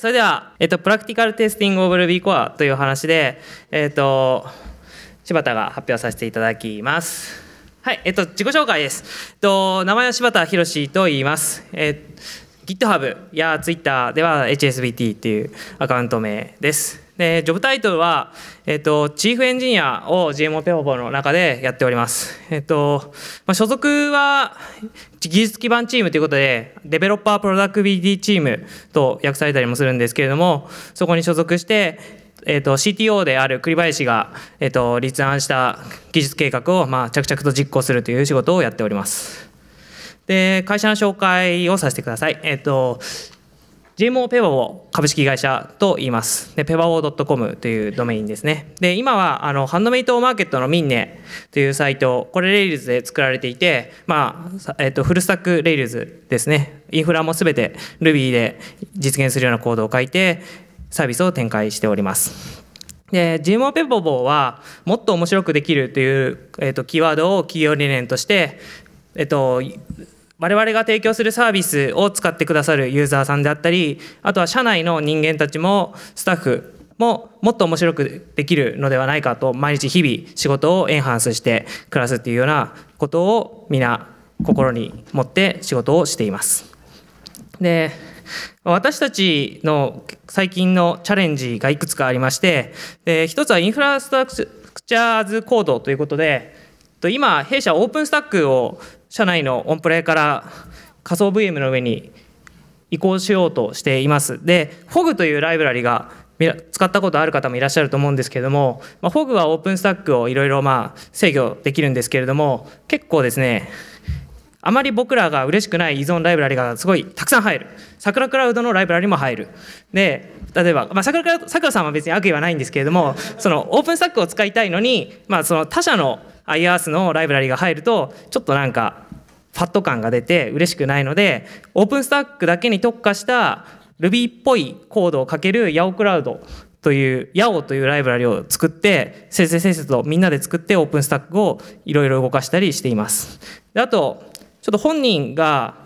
それでは、えっと、プラクティカルテスティングオブルビーコアという話で、えっと、柴田が発表させていただきます。はい、えっと、自己紹介です。えっと、名前は柴田博と言います。えっと GitHub や Twitter では HSBT っていうアカウント名です。でジョブタイトルは、えっと、チーフエンジニアを GMO ペポポの中でやっております。えっとまあ、所属は技術基盤チームということで、デベロッパープロダクビリティチームと訳されたりもするんですけれども、そこに所属して、えっと CTO である栗林が、えっと立案した技術計画を、まあ、着々と実行するという仕事をやっております。で会社の紹介をさせてください。えっ、と GMO ペバオ株式会社と言います。で、ペバオ .com というドメインですね。で、今は、あの、ハンドメイトマーケットのミンネというサイト、これレイルズで作られていて、まあ、えっ、と、フルスタックレイルズですね。インフラもすべて Ruby で実現するようなコードを書いて、サービスを展開しております。で、GMO ペボボは、もっと面白くできるという、えっ、と、キーワードを企業理念として、えっ、と、我々が提供するサービスを使ってくださるユーザーさんであったり、あとは社内の人間たちも、スタッフももっと面白くできるのではないかと、毎日日々仕事をエンハンスして暮らすっていうようなことを皆心に持って仕事をしています。で、私たちの最近のチャレンジがいくつかありまして、で一つはインフラストラクチャーズコードということで、今、弊社オープンスタックを社内のオンプレから仮想 VM の上に移行しようとしています。で、FOG というライブラリが使ったことある方もいらっしゃると思うんですけれども、まあ、FOG はオープンスタックをいろいろま制御できるんですけれども、結構ですね、あまり僕らが嬉しくない依存ライブラリがすごいたくさん入る。桜クラウドのライブラリも入る。で、例えば、まあ、桜桜さんは別に悪意はないんですけれども、そのオープンスタックを使いたいのに、まあ、その他社の i ー s のライブラリが入るとちょっとなんかファット感が出て嬉しくないのでオープンスタックだけに特化した Ruby っぽいコードをかける YAO クラウドという YAO というライブラリを作ってせいせいせいせいとみんなで作ってオープンスタックをいろいろ動かしたりしています。であとちょっと本人が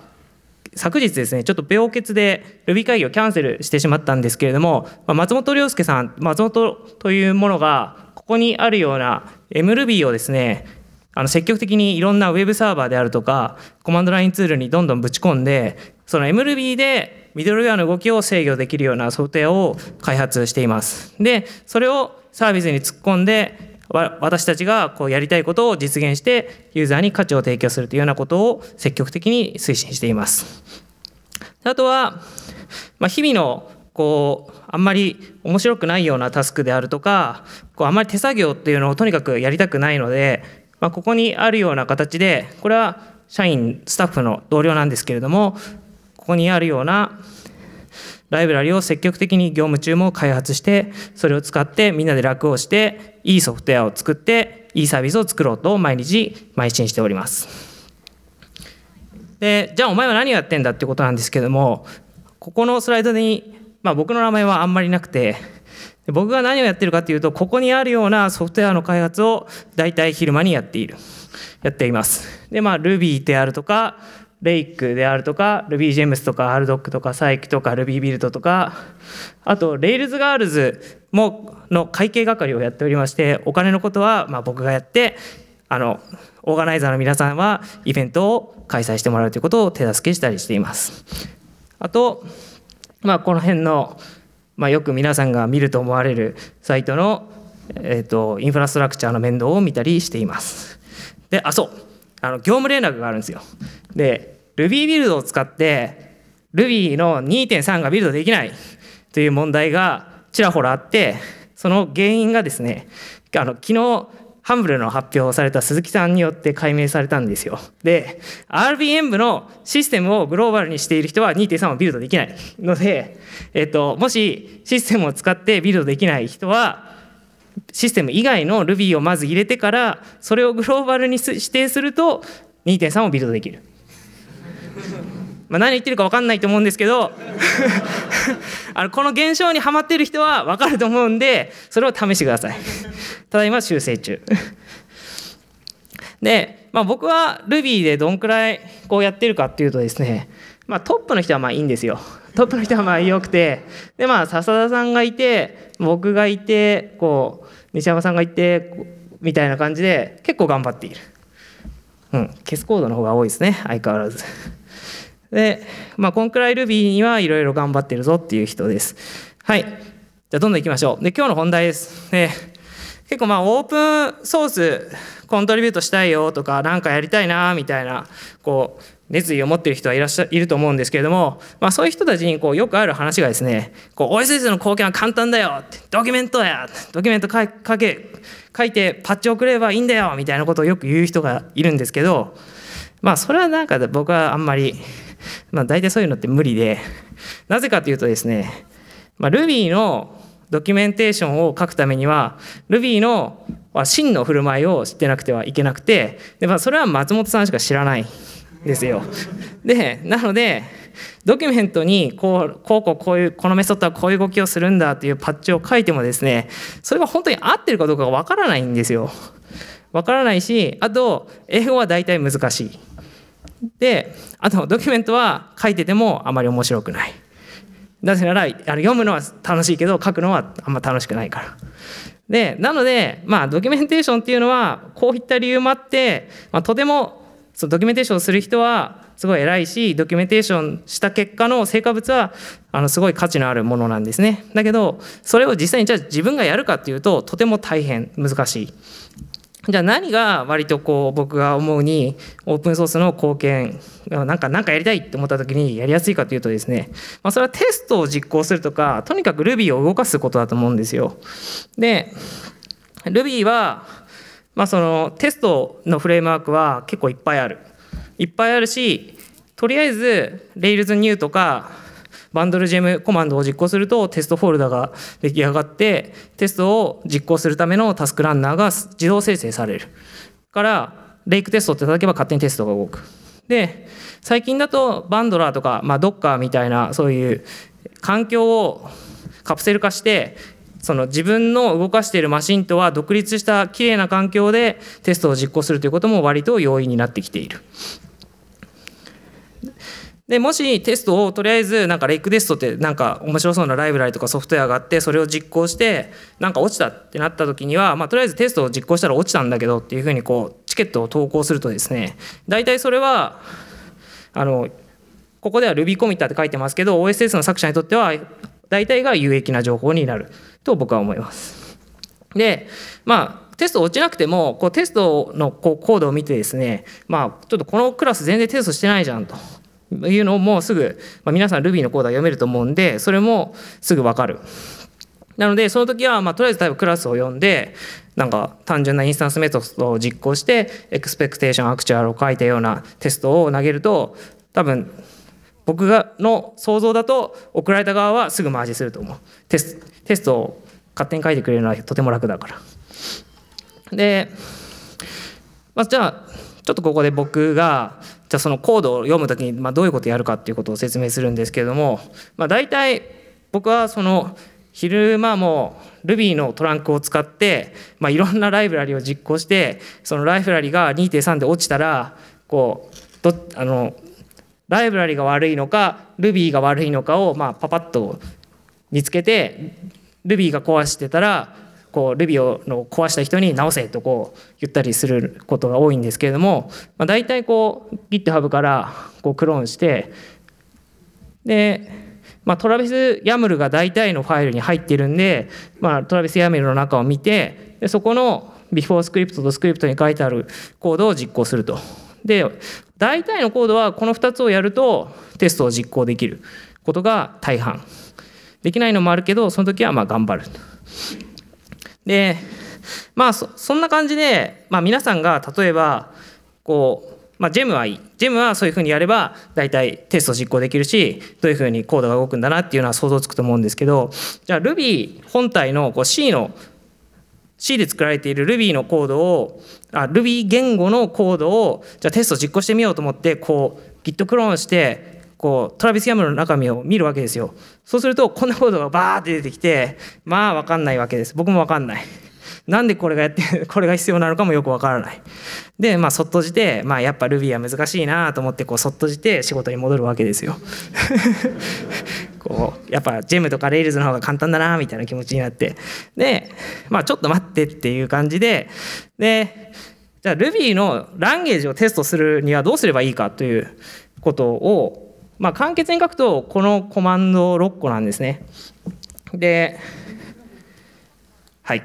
昨日ですねちょっと病欠で Ruby 会議をキャンセルしてしまったんですけれども、松本良介さん松本というものがここにあるような MRuby をですね、あの積極的にいろんなウェブサーバーであるとか、コマンドラインツールにどんどんぶち込んで、その MRuby でミドルウェアの動きを制御できるようなソフトウェアを開発しています。で、それをサービスに突っ込んで、私たちがこうやりたいことを実現してユーザーに価値を提供するというようなことを積極的に推進しています。あとは、まあ、日々のこうあんまり面白くないようなタスクであるとかこうあんまり手作業っていうのをとにかくやりたくないので、まあ、ここにあるような形でこれは社員スタッフの同僚なんですけれどもここにあるようなライブラリを積極的に業務中も開発してそれを使ってみんなで楽をしていいソフトウェアを作っていいサービスを作ろうと毎日邁進しております。でじゃあお前は何をやってんだってことなんですけどもここのスライドにまあ、僕の名前はあんまりなくて僕が何をやってるかというとここにあるようなソフトウェアの開発を大体昼間にやっているやっていますでまあ Ruby であるとかレ a k e であるとか RubyGems とか RDoc とか p s y c h とか RubyBuild とかあと RailsGirls もの会計係をやっておりましてお金のことはま僕がやってあのオーガナイザーの皆さんはイベントを開催してもらうということを手助けしたりしていますあとまあ、この辺の、まあ、よく皆さんが見ると思われるサイトの、えーと、インフラストラクチャーの面倒を見たりしています。で、あ、そう。あの業務連絡があるんですよ。で、Ruby ビルドを使って Ruby の2.3がビルドできないという問題がちらほらあって、その原因がですね、あの昨日ハンブルの発表をされた鈴木さんによって解明されたんですよ。で、RBM 部のシステムをグローバルにしている人は2.3をビルドできないので、えっと、もしシステムを使ってビルドできない人は、システム以外の Ruby をまず入れてから、それをグローバルに指定すると2.3をビルドできる。まあ、何言ってるか分かんないと思うんですけど あのこの現象にはまってる人は分かると思うんでそれを試してください ただいま修正中 で、まあ、僕は Ruby でどんくらいこうやってるかっていうとですね、まあ、トップの人はまあいいんですよトップの人はまあよくてでまあ笹田さんがいて僕がいてこう西山さんがいてみたいな感じで結構頑張っている、うん、消すコードの方が多いですね相変わらず。で、まあ、こんくらい Ruby にはいろいろ頑張ってるぞっていう人です。はい。じゃあ、どんどん行きましょう。で、今日の本題です。え結構、まあ、オープンソース、コントリビュートしたいよとか、なんかやりたいな、みたいな、こう、熱意を持ってる人はいらっしゃいると思うんですけれども、まあ、そういう人たちにこうよくある話がですねこう OSS の貢献は簡単だよってドキュメントやドキュメント書け書いてパッチ送ればいいんだよみたいなことをよく言う人がいるんですけどまあそれはなんか僕はあんまりまあ、大体そういうのって無理で、なぜかというとですね、まあ、Ruby のドキュメンテーションを書くためには、Ruby の真の振る舞いを知ってなくてはいけなくて、でまあ、それは松本さんしか知らないですよ。で、なので、ドキュメントにこうこうこうこういうこのメソッドはこういう動きをするんだっていうパッチを書いてもですねそれが本当に合ってるかどうかがわからないんですよ。わからないしあと英語は大体難しい。であとドキュメントは書いててもあまり面白くないなぜならあの読むのは楽しいけど書くのはあんま楽しくないからでなのでまあドキュメンテーションっていうのはこういった理由もあって、まあ、とてもそのドキュメンテーションをする人はすごい偉いしドキュメンテーションした結果の成果物はあのすごい価値のあるものなんですねだけどそれを実際にじゃあ自分がやるかっていうととても大変難しいじゃあ何が割とこう僕が思うにオープンソースの貢献なんかなんかやりたいって思った時にやりやすいかというとですね、まあ、それはテストを実行するとかとにかく Ruby を動かすことだと思うんですよ。で Ruby は、まあ、そのテストのフレームワークは結構いっぱいある。いっぱいあるしとりあえず Rails new とかバンドル GM コマンドを実行するとテストフォルダが出来上がってテストを実行するためのタスクランナーが自動生成されるからレイクテストって叩けば勝手にテストが動くで最近だとバンドラーとか、まあ、ドッカーみたいなそういう環境をカプセル化してその自分の動かしているマシンとは独立したきれいな環境でテストを実行するということも割と容易になってきている。で、もしテストをとりあえず、なんかレックテストってなんか面白そうなライブラリとかソフトウェアがあって、それを実行して、なんか落ちたってなった時には、まあとりあえずテストを実行したら落ちたんだけどっていうふうにこう、チケットを投稿するとですね、大体それは、あの、ここでは Ruby コミッターって書いてますけど、OSS の作者にとっては、大体が有益な情報になると僕は思います。で、まあ、テスト落ちなくてもこうテストのこうコードを見てですねまあちょっとこのクラス全然テストしてないじゃんというのもすぐ、まあ、皆さん Ruby のコードは読めると思うんで、それもすぐわかる。なので、その時は、まあ、とりあえず例えばクラスを読んで、なんか単純なインスタンスメソッドを実行して、エクスペクテーションアクチュアルを書いたようなテストを投げると、多分、僕がの想像だと、送られた側はすぐマージすると思う。テステストを勝手に書いてくれるのはとても楽だから。で、まあ、じゃあ、ちょっとここで僕が、じゃあそのコードを読むきに、まあ、どういうことやるかっていうことを説明するんですけれども、まあ、大体僕はその昼間も Ruby のトランクを使って、まあ、いろんなライブラリを実行してそのライブラリが2.3で落ちたらこうどあのライブラリが悪いのか Ruby が悪いのかをまあパパッと見つけて Ruby が壊してたらこう Ruby をの壊した人に直せとこう言ったりすることが多いんですけれども、まあ、大体こう GitHub からこうクローンしてで、まあ、トラ s ス・ヤムルが大体のファイルに入ってるんで、まあ、トラ s ス・ヤム l の中を見てでそこの before スクリプトとスクリプトに書いてあるコードを実行すると。で大体のコードはこの2つをやるとテストを実行できることが大半。できないのもあるけどその時はまあ頑張る。でまあそそんな感じで、まあ、皆さんが例えばこう、まあ、ジェムはいいジェムはそういうふうにやれば大体テスト実行できるしどういうふうにコードが動くんだなっていうのは想像つくと思うんですけどじゃあ Ruby 本体のこう C の C で作られている Ruby のコードをあ Ruby 言語のコードをじゃあテスト実行してみようと思ってこう Git クローンしてこうトラビス・ヤムの中身を見るわけですよ。そうするとこんなことがバーって出てきてまあわかんないわけです僕もわかんない。なんでこれがやって これが必要なのかもよくわからない。でまあそっとじて、まあ、やっぱ Ruby は難しいなと思ってこうそっとじて仕事に戻るわけですよ。こうやっぱジェムとかレイルズの方が簡単だなみたいな気持ちになってでまあちょっと待ってっていう感じででじゃあ Ruby のランゲージをテストするにはどうすればいいかということをまあ、簡潔に書くとこのコマンド6個なんですね。で、はい。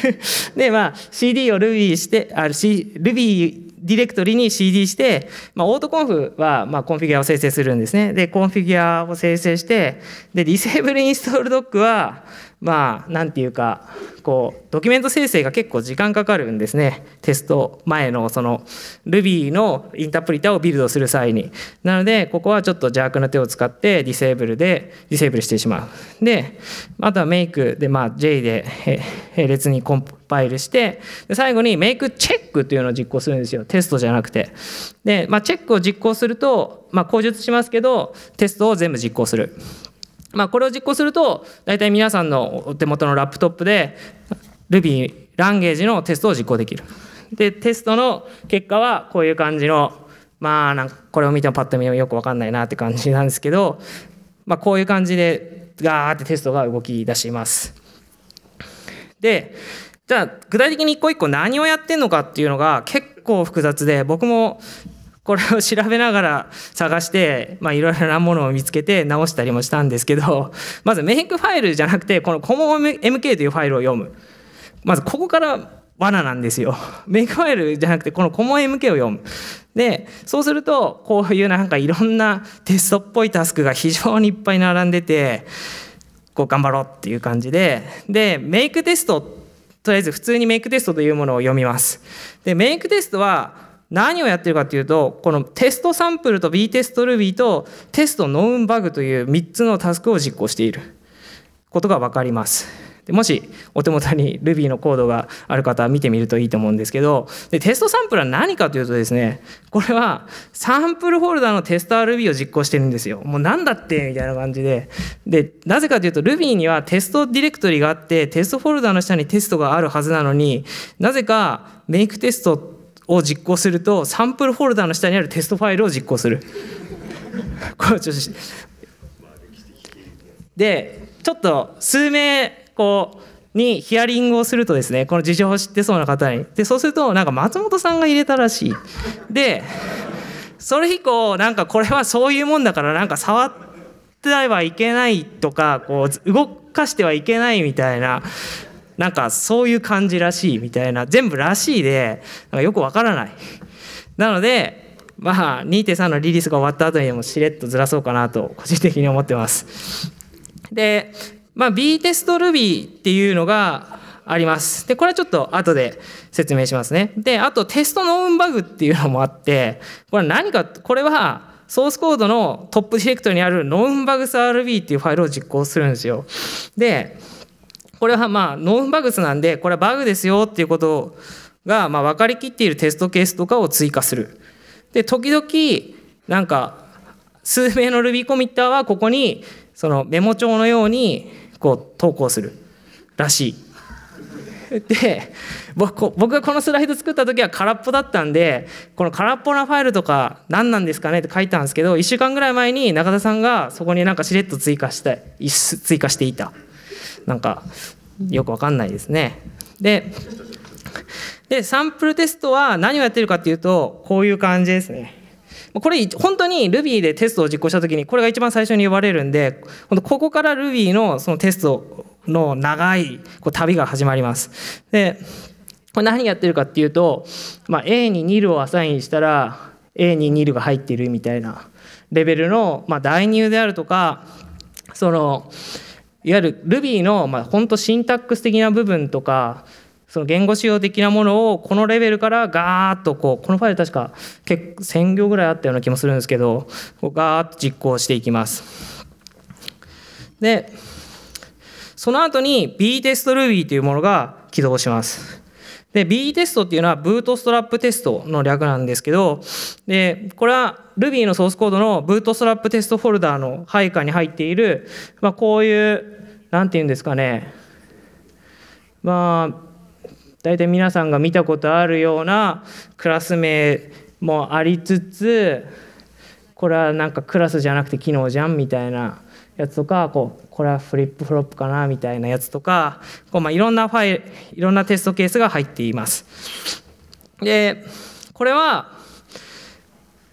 で、まあ、CD を Ruby して、C、Ruby ディレクトリに CD して、まあ、オートコンフは、まあ、コンフィギュアを生成するんですね。で、コンフィギュアを生成して、で、ディセーブルインストールドックは、まあ何て言うかこうドキュメント生成が結構時間かかるんですねテスト前のその Ruby のインタープリタをビルドする際になのでここはちょっと邪悪な手を使ってディセーブルでディセーブルしてしまうであとはメイクでまあ J で列にコンパイルしてで最後にメイクチェックというのを実行するんですよテストじゃなくてでまあチェックを実行するとまあ口述しますけどテストを全部実行するまあ、これを実行すると大体皆さんのお手元のラップトップで Ruby ランゲージのテストを実行できる。でテストの結果はこういう感じのまあなんかこれを見てもパッと見てよく分かんないなって感じなんですけど、まあ、こういう感じでガーってテストが動き出します。でじゃあ具体的に一個一個何をやってんのかっていうのが結構複雑で僕もこれを調べながら探して、まあ、いろいろなものを見つけて直したりもしたんですけど、まずメイクファイルじゃなくて、このコモ m m k というファイルを読む。まずここから罠なんですよ。メイクファイルじゃなくて、このコモン m k を読む。で、そうすると、こういうなんかいろんなテストっぽいタスクが非常にいっぱい並んでて、こう頑張ろうっていう感じで、で、メイクテスト、とりあえず普通にメイクテストというものを読みます。で、メイクテストは、何をやってるかっていうと、このテストサンプルと B テスト Ruby とテストノウンバグという3つのタスクを実行していることが分かります。でもしお手元に Ruby のコードがある方は見てみるといいと思うんですけどでテストサンプルは何かというとですねこれはサンプルフォルダのテスター Ruby を実行してるんですよもう何だってみたいな感じででなぜかというと Ruby にはテストディレクトリがあってテストフォルダの下にテストがあるはずなのになぜかメイクテストを実行するとサンプルフォルダの下にあるテストファイルを実行する。これちょっとでちょっと数名こうにヒアリングをするとですねこの事情を知ってそうな方にでそうするとなんか松本さんが入れたらしいでそれ以降なんかこれはそういうもんだからなんか触ってはいけないとかこう動かしてはいけないみたいななんかそういう感じらしいみたいな全部らしいでなんかよくわからないなのでまあ2.3のリリースが終わった後にでもしれっとずらそうかなと個人的に思ってますでまあ B テスト Ruby っていうのがありますでこれはちょっと後で説明しますねであとテストノーンバグっていうのもあってこれは何かこれはソースコードのトップディレクトにあるノーンバグス RB っていうファイルを実行するんですよでこれはまあノンバグスなんでこれはバグですよっていうことがまあ分かりきっているテストケースとかを追加する。で時々なんか数名の Ruby コミッターはここにそのメモ帳のようにこう投稿するらしい。で僕僕がこのスライド作った時は空っぽだったんでこの空っぽなファイルとか何なんですかねって書いたんですけど1週間ぐらい前に中田さんがそこになんかしれっと追加した追加していた。なんかよくわかんないですね。で、で、サンプルテストは何をやってるかっていうと、こういう感じですね。これ本当に Ruby でテストを実行した時にこれが一番最初に呼ばれるんでここから Ruby のそのテストの長いこう旅が始まります。でこれ何やってるかっていうと、まあ、A に2。ルをアサインしたら A に2ルが入ってるみたいなレベルの、ま代入であるとかそのいわゆる Ruby の、まあ、本当シンタックス的な部分とか、その言語仕様的なものをこのレベルからガーッとこうこのファイル確か結構1000行ぐらいあったような気もするんですけどガーッと実行していきますでその後に btestruby というものが起動しますで、BE テストっていうのはブートストラップテストの略なんですけど、で、これは Ruby のソースコードのブートストラップテストフォルダーの配下に入っている、まあ、こういう、なんていうんですかね、まあ、大体皆さんが見たことあるようなクラス名もありつつ、これはなんかクラスじゃなくて機能じゃんみたいなやつとか、こう、これはフリップフロップかなみたいなやつとかこう、まあ、いろんなファイルいろんなテストケースが入っています。でこれは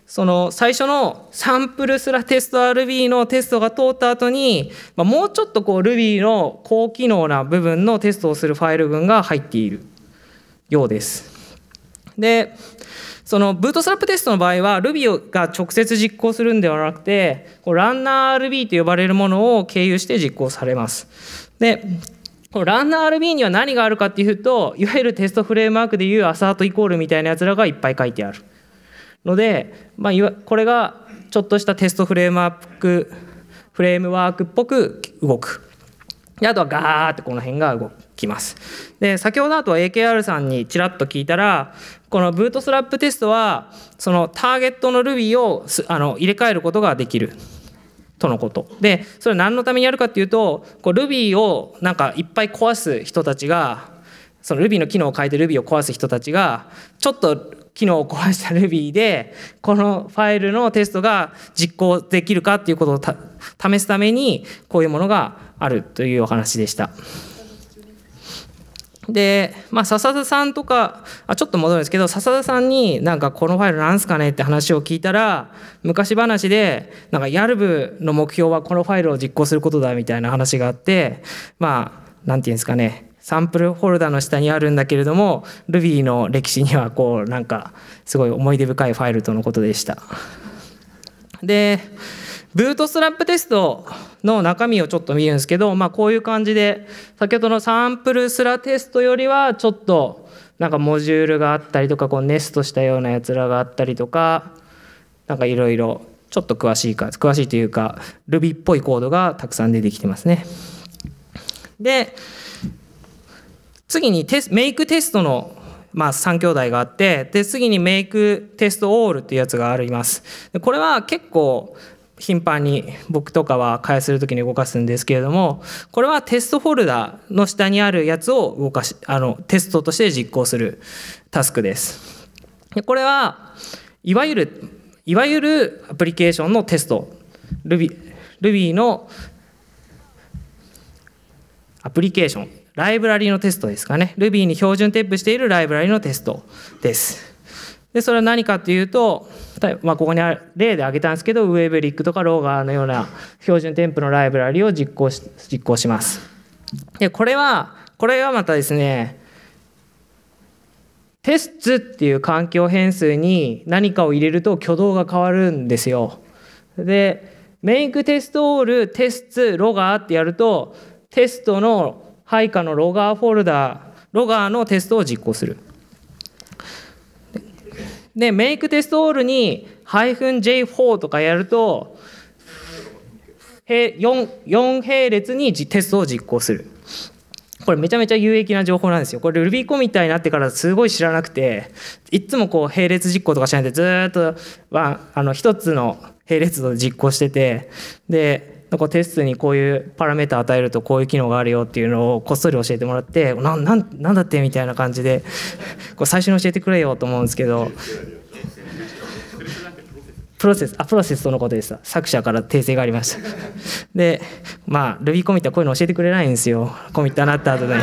その最初のサンプルすらテスト RB のテストが通った後に、まあ、もうちょっとこう Ruby の高機能な部分のテストをするファイル群が入っているようです。でそのブートストラップテストの場合は Ruby が直接実行するんではなくてこうランナー r b と呼ばれるものを経由して実行されます。でこのランナー RB には何があるかっていうといわゆるテストフレームワークでいうアサートイコールみたいなやつらがいっぱい書いてあるので、まあ、これがちょっとしたテストフレームワークフレームワークっぽく動くであとはガーってこの辺が動きますで先ほどあとは AKR さんにちらっと聞いたらこのブートストラップテストはそのターゲットの Ruby をあの入れ替えることができるとのことでそれ何のためにやるかっていうとこう Ruby をなんかいっぱい壊す人たちがその Ruby の機能を変えて Ruby を壊す人たちがちょっと機能を壊した Ruby でこのファイルのテストが実行できるかっていうことを試すためにこういうものがあるというお話でした。で、まあ、笹田さんとかあちょっと戻るんですけど笹田さんになんかこのファイルなんすかねって話を聞いたら昔話でなんかヤルブの目標はこのファイルを実行することだみたいな話があってまあ何て言うんですかねサンプルフォルダの下にあるんだけれども Ruby の歴史にはこうなんかすごい思い出深いファイルとのことでした。でブートストラップテストの中身をちょっと見るんですけど、まあ、こういう感じで先ほどのサンプルすらテストよりはちょっとなんかモジュールがあったりとかこうネストしたようなやつらがあったりとかなんかいろいろちょっと詳しいか詳しいというか Ruby っぽいコードがたくさん出てきてますね。で次にテスメイクテストのまあ、3兄弟があってで次にメイクテストオールっていうやつがあります。でこれは結構頻繁に僕とかは開発するきに動かすんですけれどもこれはテストフォルダの下にあるやつを動かしあのテストとして実行するタスクです。でこれはいわゆるいわゆるアプリケーションのテスト Ruby, Ruby のアプリケーションライブラリのテストですかね Ruby に標準テップしているライブラリのテストです。でそれは何かっていうと、まあ、ここに例で挙げたんですけどウェブリックとかローガーのような標準添付のライブラリを実行し実行します。でこれはこれはまたですねテスツっていう環境変数に何かを入れると挙動が変わるんですよ。でメイクテストオールテスツロガーってやるとテストの配下のロガーフォルダロガーのテストを実行する。で、メイクテストオールに -J4 とかやると、4, 並列にテストを実行する。これめちゃめちゃ有益な情報なんですよ。これ Ruby コみたいになってからすごい知らなくて、いつもこう並列実行とかしないでずっとあの1つの並列度で実行してて、で、なんかテストにこういうパラメータ与えるとこういう機能があるよっていうのをこっそり教えてもらってなななんだってみたいな感じでこう最初に教えてくれよと思うんですけど。プロセス、あ、プロセスとのことでした。作者から訂正がありました。で、まあ、Ruby コミットはこういうの教えてくれないんですよ。コミットなった後に。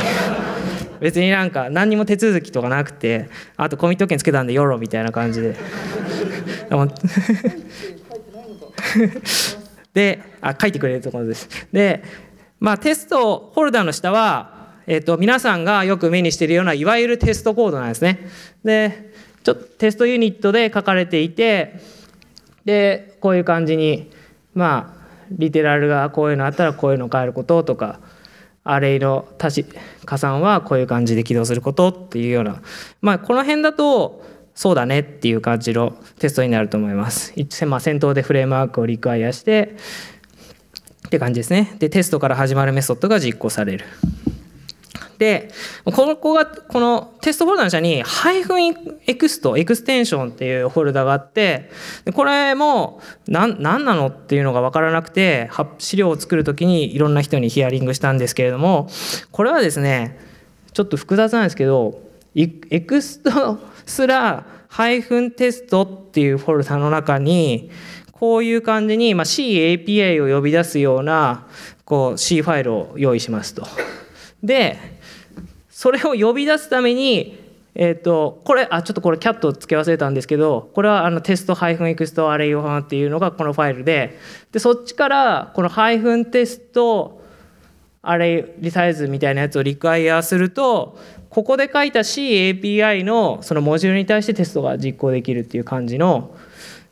別になんか何にも手続きとかなくて、あとコミット権つけたんでよろみたいな感じで。であ書いてくれるところです。で、まあ、テストホルダーの下は、えっと、皆さんがよく目にしているようないわゆるテストコードなんですね。でちょっとテストユニットで書かれていてでこういう感じにまあリテラルがこういうのあったらこういうのを変えることとかアレイの足し加算はこういう感じで起動することっていうようなまあこの辺だとそうだねっていう感じのテストになると思います。まあ、先頭でフレームワークをリクワイアしてって感じですね。で、テストから始まるメソッドが実行される。で、ここが、このテストフォルダの下に、ハイフンエクスト、エクステンションっていうフォルダがあって、これも、なん、なんなのっていうのがわからなくて、資料を作るときにいろんな人にヒアリングしたんですけれども、これはですね、ちょっと複雑なんですけど、エクストすら、ハイフンテストっていうフォルダの中に、こういう感じに、まあ、CAPI を呼び出すようなこう C ファイルを用意しますと。で、それを呼び出すために、えっ、ー、と、これ、あ、ちょっとこれャットを付け忘れたんですけど、これはあのテスト -ext アレイを版っていうのがこのファイルで、で、そっちからこのテストアレイリサイズみたいなやつをリクエアすると、ここで書いた CAPI のそのモジュールに対してテストが実行できるっていう感じの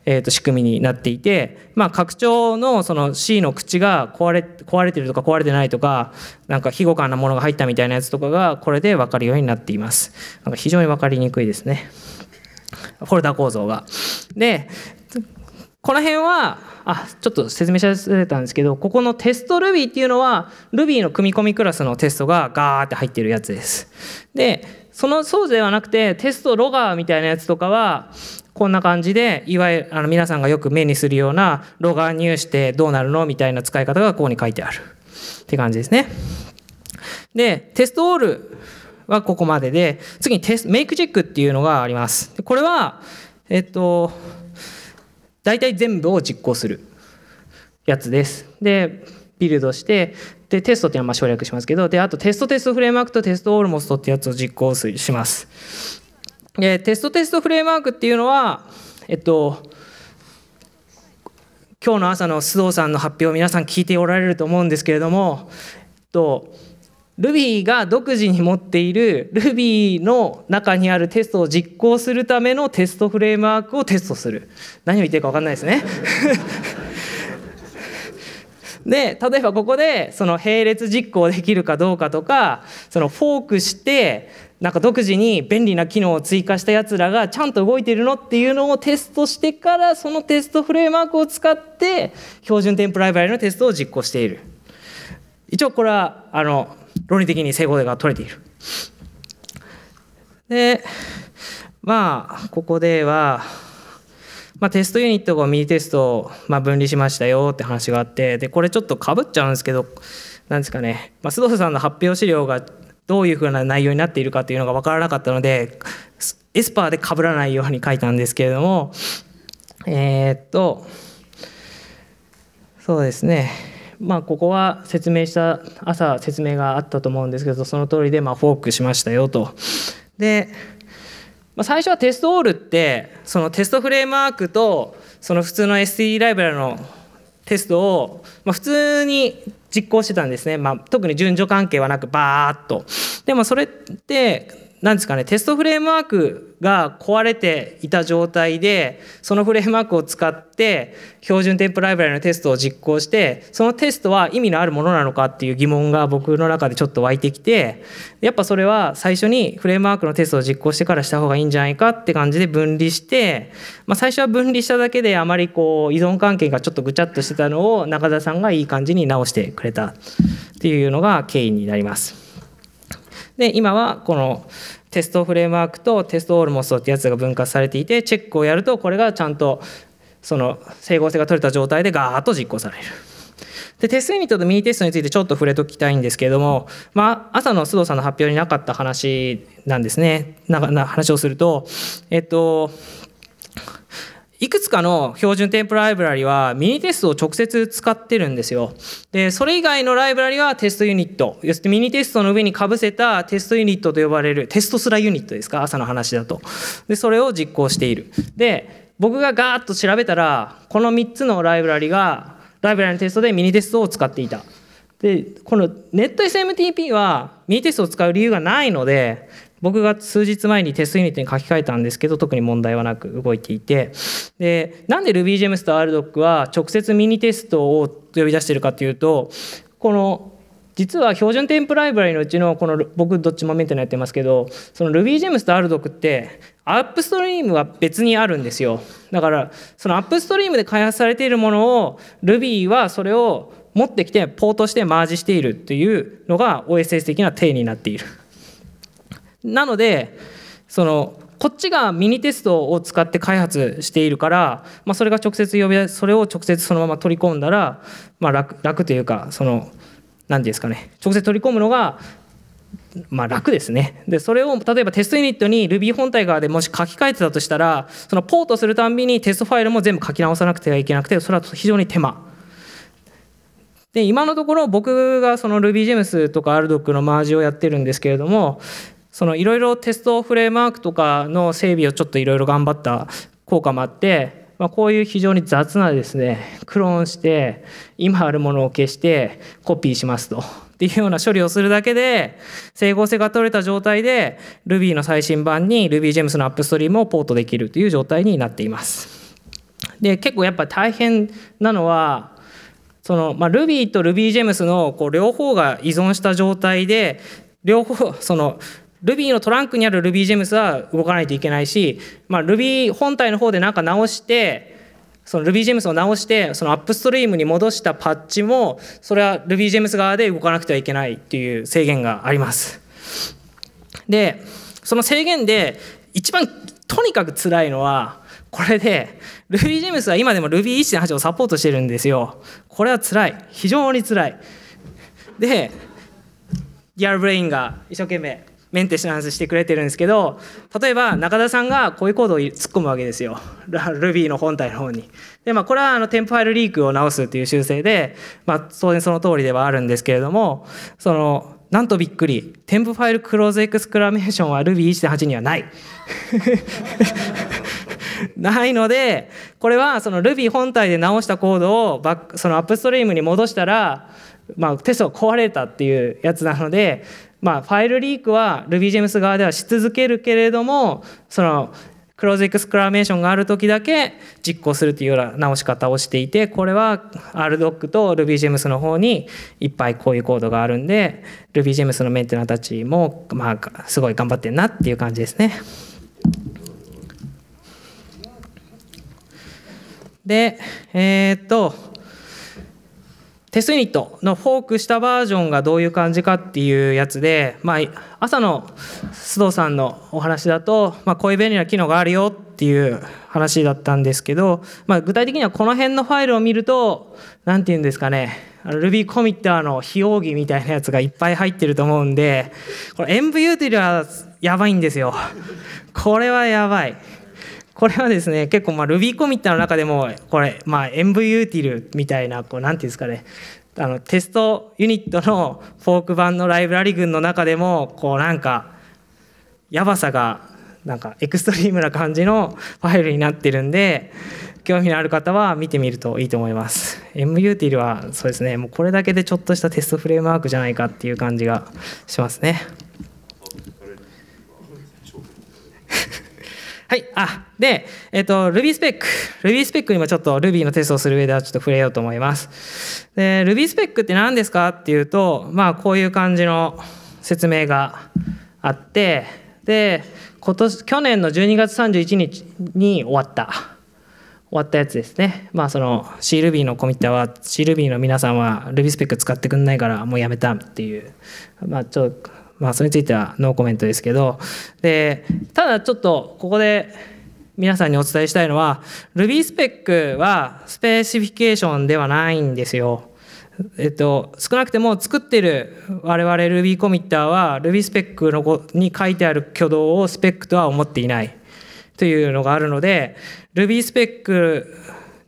えー、と仕組みになっていて、まあ、拡張のその C の口が壊れ壊れてるとか壊れてないとかなんか非互換なものが入ったみたいなやつとかがこれで分かるようになっていますなんか非常に分かりにくいですねフォルダ構造がでこの辺はあちょっと説明し忘れたんですけどここのテスト Ruby っていうのは Ruby の組み込みクラスのテストがガーって入ってるやつですでそのそうではなくてテストロガーみたいなやつとかはこんな感じでいわゆるあの皆さんがよく目にするようなロガー入してどうなるのみたいな使い方がここに書いてあるって感じですね。でテストオールはここまでで次にテスメイクチェックっていうのがあります。これはえっと大体全部を実行するやつです。でビルドしてで、テストっていうのはま省略しますけど、で、あとテストテストフレームワークとテストオールモストってやつを実行します。で、テストテストフレームワークっていうのは、えっと、今日の朝の須藤さんの発表を皆さん聞いておられると思うんですけれども、えっと、Ruby が独自に持っている Ruby の中にあるテストを実行するためのテストフレームワークをテストする。何を言ってるか分かんないですね。で例えばここでその並列実行できるかどうかとかそのフォークしてなんか独自に便利な機能を追加したやつらがちゃんと動いてるのっていうのをテストしてからそのテストフレームワークを使って標準テンプライバリのテストを実行している一応これはあの論理的に整合性が取れているでまあここではまあ、テストユニットがミニテストをまあ分離しましたよって話があってでこれちょっとかぶっちゃうんですけどなんですかね、まあ、須藤さんの発表資料がどういうふうな内容になっているかというのが分からなかったのでエスパーでかぶらないように書いたんですけれどもえー、っとそうですねまあ、ここは説明した朝説明があったと思うんですけどその通りでまフォークしましたよと。でまあ、最初はテストオールってそのテストフレームワークとその普通の STD ライブラリのテストを、まあ、普通に実行してたんですね、まあ、特に順序関係はなくバーっとでもそれって何ですかねテストフレームワークが壊れていた状態でそのフレームワークを使って標準テンプライブラリのテストを実行してそのテストは意味のあるものなのかっていう疑問が僕の中でちょっと湧いてきてやっぱそれは最初にフレームワークのテストを実行してからした方がいいんじゃないかって感じで分離して、まあ、最初は分離しただけであまりこう依存関係がちょっとぐちゃっとしてたのを中田さんがいい感じに直してくれたっていうのが経緯になります。で今はこのテストフレームワークとテストオールモストってやつが分割されていてチェックをやるとこれがちゃんとその整合性が取れた状態でガーッと実行される。でテストユニットとミニテストについてちょっと触れときたいんですけれども、まあ、朝の須藤さんの発表になかった話なんですねなな話をするとえっといくつかの標準テンプライブラリはミニテストを直接使ってるんですよ。で、それ以外のライブラリはテストユニット。要するにミニテストの上にかぶせたテストユニットと呼ばれる、テストすらユニットですか朝の話だと。で、それを実行している。で、僕がガーッと調べたら、この3つのライブラリが、ライブラリのテストでミニテストを使っていた。で、このネット s m t p はミニテストを使う理由がないので、僕が数日前にテストユニットに書き換えたんですけど特に問題はなく動いていてでなんで RubyGems と RDoc は直接ミニテストを呼び出してるかというとこの実は標準添付ライブラリのうちのこの僕どっちもメンテナやってますけどその RubyGems と RDoc ってアップストリームは別にあるんですよだからそのアップストリームで開発されているものを Ruby はそれを持ってきてポートしてマージしているというのが OSS 的な体になっている。なのでそのこっちがミニテストを使って開発しているから、まあ、それが直接呼びそれを直接そのまま取り込んだら、まあ楽、楽というかその何ですかね直接取り込むのがまあ、楽ですねでそれを例えばテストユニットに Ruby 本体側でもし書き換えてたとしたらそのポートするたんびにテストファイルも全部書き直さなくてはいけなくてそれは非常に手間で今のところ僕がその RubyGems とか RDoc のマージをやってるんですけれどもそのいろいろテストフレームワークとかの整備をちょっといろいろ頑張った効果もあって、まあ、こういう非常に雑なですねクローンして今あるものを消してコピーしますと。っていうような処理をするだけで整合性が取れた状態で Ruby の最新版に RubyGems のアップストリームをポートできるという状態になっています。で結構やっぱ大変なのはその、まあ、Ruby と RubyGems のこう両方が依存した状態で両方その Ruby のトランクにある RubyGems は動かないといけないし、まあ、Ruby 本体の方で何か直してその RubyGems を直してそのアップストリームに戻したパッチもそれは RubyGems 側で動かなくてはいけないっていう制限があります。でその制限で一番とにかく辛いのはこれで RubyGems は今でも Ruby1.8 をサポートしてるんですよ。これは辛い非常に辛い。で a r ルブレインが一生懸命メンテナンスしてくれてるんですけど例えば中田さんがこういうコードを突っ込むわけですよ Ruby の本体の方に。でまあこれはあの添付ファイルリークを直すっていう修正で、まあ、当然その通りではあるんですけれどもそのなんとびっくり添付ファイルクローズエクスクラメーションは Ruby1.8 にはない。ないのでこれはその Ruby 本体で直したコードをバックそのアップストリームに戻したらまあ、テストが壊れたっていうやつなのでまあ、ファイルリークは RubyGems 側ではし続けるけれども、その、クローズエクスクラメーションがある時だけ実行するというような直し方をしていて、これは RDoc と RubyGems の方にいっぱいこういうコードがあるんで、RubyGems のメンテナーたちも、まあ、すごい頑張ってんなっていう感じですね。で、えー、っと、テスユニットのフォークしたバージョンがどういう感じかっていうやつで、まあ、朝の須藤さんのお話だと、まあ、こういう便利な機能があるよっていう話だったんですけど、まあ、具体的にはこの辺のファイルを見ると何て言うんですかね Ruby コミッターの非容疑みたいなやつがいっぱい入ってると思うんでこれ MVU というよりはやばいんですよ。これはやばい。これはですね結構まあ Ruby コミットの中でもこれまあ MVUtil みたいなこうなんていうんですかねあのテストユニットのフォーク版のライブラリ群の中でもこうなんかやばさがなんかエクストリームな感じのファイルになってるんで興味のある方は見てみるといいと思います MUTIL はそうですねもうこれだけでちょっとしたテストフレームワークじゃないかっていう感じがしますねはい。あ、で、えっと、Ruby スペック。Ruby スペックにもちょっと Ruby のテストをする上ではちょっと触れようと思います。で、Ruby スペックって何ですかっていうと、まあ、こういう感じの説明があって、で、今年、去年の12月31日に終わった。終わったやつですね。まあ、その CRuby のコミッターは、CRuby の皆さんは Ruby スペック使ってくんないからもうやめたっていう、まあ、ちょっとまあ、それについてはノーコメントですけど、で、ただちょっとここで皆さんにお伝えしたいのは、Ruby スペックはスペシフィケーションではないんですよ。えっと、少なくても作ってる我々 Ruby コミッターは Ruby スペックのに書いてある挙動をスペックとは思っていないというのがあるので Ruby スペック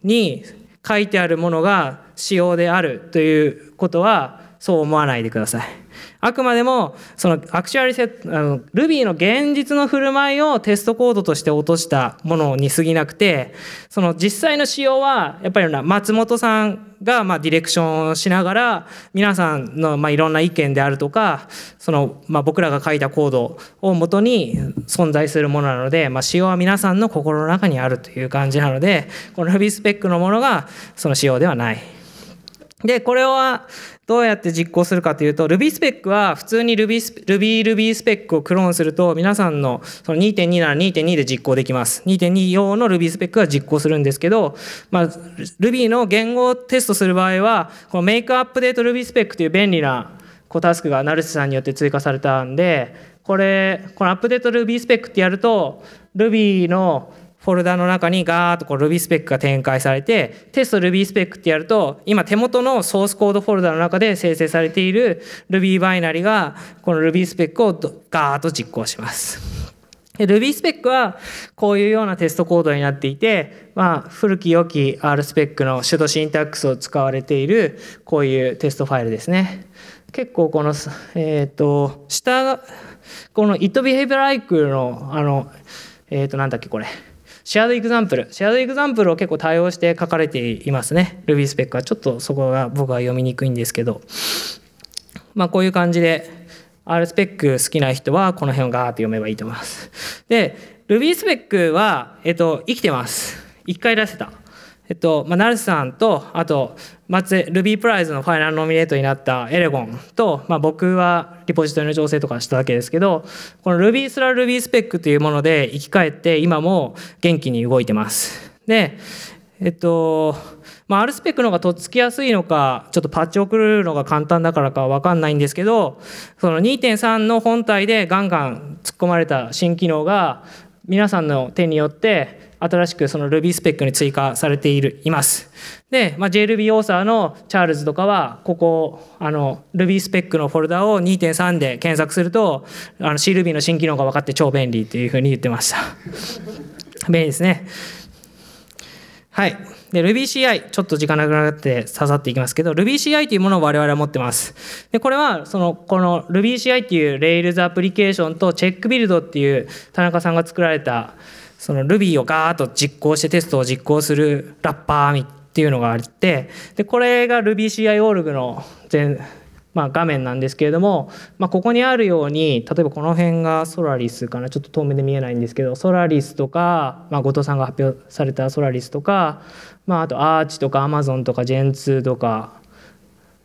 に書いてあるものが仕様であるということはそう思わないでください。あくまでも、そのアクチュアリセット、あの、Ruby の現実の振る舞いをテストコードとして落としたものに過ぎなくて、その実際の仕様は、やっぱり松本さんが、まあ、ディレクションをしながら、皆さんの、まあ、いろんな意見であるとか、その、まあ、僕らが書いたコードをもとに存在するものなので、まあ、仕様は皆さんの心の中にあるという感じなので、この Ruby スペックのものが、その仕様ではない。で、これは、どうやって実行するかというと、Ruby スペックは普通に Ruby、Ruby、Ruby スペックをクローンすると、皆さんのその2.2なら2.2で実行できます。2.2用の Ruby スペックは実行するんですけど、まあ、Ruby の言語をテストする場合は、この Make Update Ruby スペックという便利なコタスクが成瀬さんによって追加されたんで、これ、このアップデート Ruby スペックってやると、Ruby のフォルダの中にガーッとこう Ruby スペックが展開されて、テスト Ruby スペックってやると、今手元のソースコードフォルダの中で生成されている Ruby バイナリが、この Ruby スペックをガーッと実行します。Ruby スペックはこういうようなテストコードになっていて、まあ、古き良き R スペックのシュシンタックスを使われているこういうテストファイルですね。結構この、えっ、ー、と、下が、この It Behavior Like の、あの、えっ、ー、と、なんだっけこれ。シェアドエグザンプル。シェアドエグザンプルを結構対応して書かれていますね。Ruby スペックは。ちょっとそこが僕は読みにくいんですけど。まあ、こういう感じで、R スペック好きな人はこの辺をガーッと読めばいいと思います。で、Ruby スペックは、えっと、生きてます。一回出せた。えっと、まあ、ナルスさんと、あと、まず、ルビープライズのファイナルノミネートになったエレゴンと、まあ、僕はリポジトリの調整とかしただけですけど、この Ruby スラ Ruby スペックというもので生き返って、今も元気に動いてます。で、えっと、まあ、R スペックの方がとっつきやすいのか、ちょっとパッチ送るのが簡単だからかわかんないんですけど、その2.3の本体でガンガン突っ込まれた新機能が、皆さんの手によって新しくその Ruby スペックに追加されているいます。で、まあ、JLB オーサーのチャールズとかはここあの Ruby スペックのフォルダを2.3で検索するとあの CRuby の新機能が分かって超便利っていうふうに言ってました。便利ですね。はい。で、RubyCI、ちょっと時間なくなって刺さっていきますけど、RubyCI というものを我々は持ってます。で、これは、その、この RubyCI っていう Rails アプリケーションとチェックビルドっていう田中さんが作られた、その Ruby をガーッと実行してテストを実行するラッパーっていうのがあって、で、これが RubyCI.org の全、まあ、画面なんですけれども、まあ、ここにあるように例えばこの辺がソラリスかなちょっと遠目で見えないんですけどソラリスとか、まあ、後藤さんが発表されたソラリスとか、まあ、あとアーチとかアマゾンとかジェンツーとか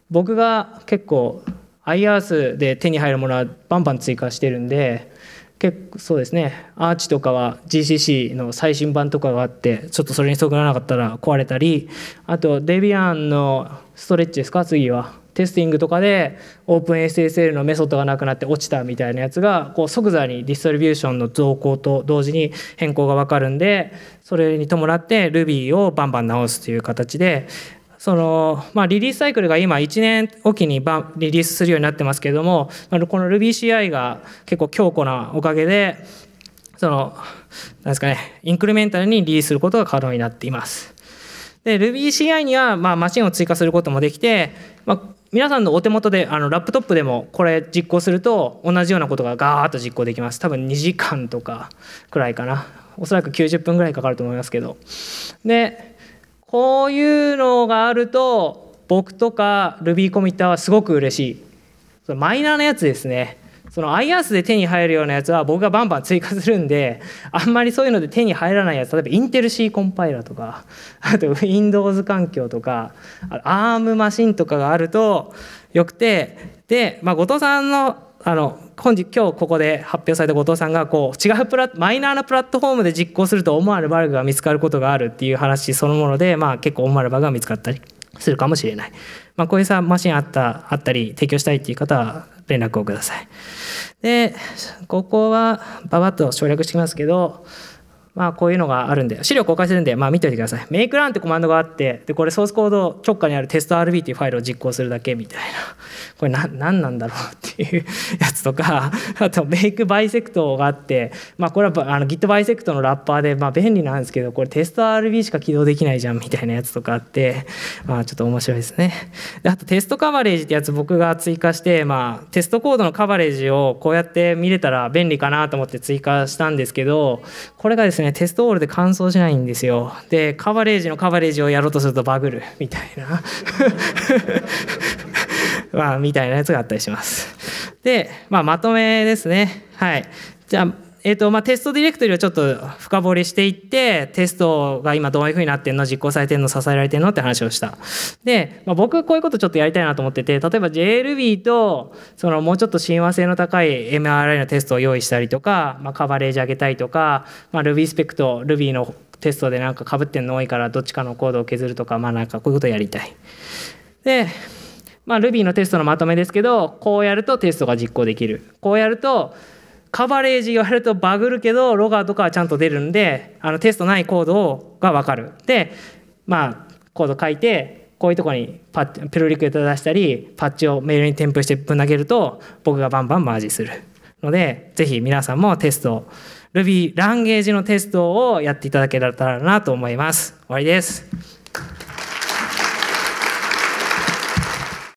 僕が結構 i a r s で手に入るものはバンバン追加してるんで結構そうですねアーチとかは GCC の最新版とかがあってちょっとそれにそらなかったら壊れたりあとデビアンのストレッチですか次はテスティングとかでオープン SSL のメソッドがなくなって落ちたみたいなやつがこう即座にディストリビューションの増高と同時に変更が分かるんでそれに伴って Ruby をバンバン直すという形でその、まあ、リリースサイクルが今1年おきにバリリースするようになってますけれども、この RubyCI が結構強固なおかげで、その、なんですかね、インクリメンタルにリリースすることが可能になっています。で、RubyCI には、まあ、マシンを追加することもできて、まあ、皆さんのお手元であのラップトップでもこれ実行すると同じようなことがガーッと実行できます多分2時間とかくらいかなおそらく90分ぐらいかかると思いますけどでこういうのがあると僕とか Ruby コミッターはすごく嬉しいマイナーなやつですねその iAS で手に入るようなやつは僕がバンバン追加するんで、あんまりそういうので手に入らないやつ、例えばインテル C コンパイラとか、あと Windows 環境とか、ARM マシンとかがあるとよくて、で、まあ、後藤さんの、あの、本日今日ここで発表された後藤さんがこう違うプラマイナーなプラットフォームで実行すると思わぬバグが見つかることがあるっていう話そのもので、まあ、結構思わぬバグが見つかったりするかもしれない。まあ、こういうさマシンあったあったり提供したいっていう方は連絡をください。でここはばばッと省略してますけどまあこういうのがあるんで、資料公開するんで、まあ見ておいてください。メイクランってコマンドがあって、で、これソースコード直下にあるテスト RB っていうファイルを実行するだけみたいな。これな、何なんだろうっていうやつとか、あとメイクバイセクトがあって、まあこれはあの Git バイセクトのラッパーで、まあ便利なんですけど、これテスト RB しか起動できないじゃんみたいなやつとかあって、まあちょっと面白いですね。で、あとテストカバレージってやつ僕が追加して、まあテストコードのカバレージをこうやって見れたら便利かなと思って追加したんですけど、これがですね、ですねテストオールで乾燥しないんですよでカバレージのカバレージをやろうとするとバグるみたいな まあみたいなやつがあったりしますで、まあ、まとめですねはいじゃあえっ、ー、と、まあ、テストディレクトリをちょっと深掘りしていって、テストが今どういうふうになってんの、実行されてんの、支えられてんのって話をした。で、まあ、僕こういうことちょっとやりたいなと思ってて、例えば JLB と、そのもうちょっと親和性の高い MRI のテストを用意したりとか、まあ、カバレージ上げたいとか、まあ、Ruby スペクト、Ruby のテストでなんかぶってんの多いから、どっちかのコードを削るとか、まあ、なんかこういうことやりたい。で、まあ、Ruby のテストのまとめですけど、こうやるとテストが実行できる。こうやると、カバレージ言われるとバグるけどロガーとかはちゃんと出るんであのテストないコードが分かるでまあコード書いてこういうとこにパップルリクエスト出したりパッチをメールに添付してぶん投げると僕がバンバンマージするのでぜひ皆さんもテスト Ruby ランゲージのテストをやっていただけたらなと思います終わりです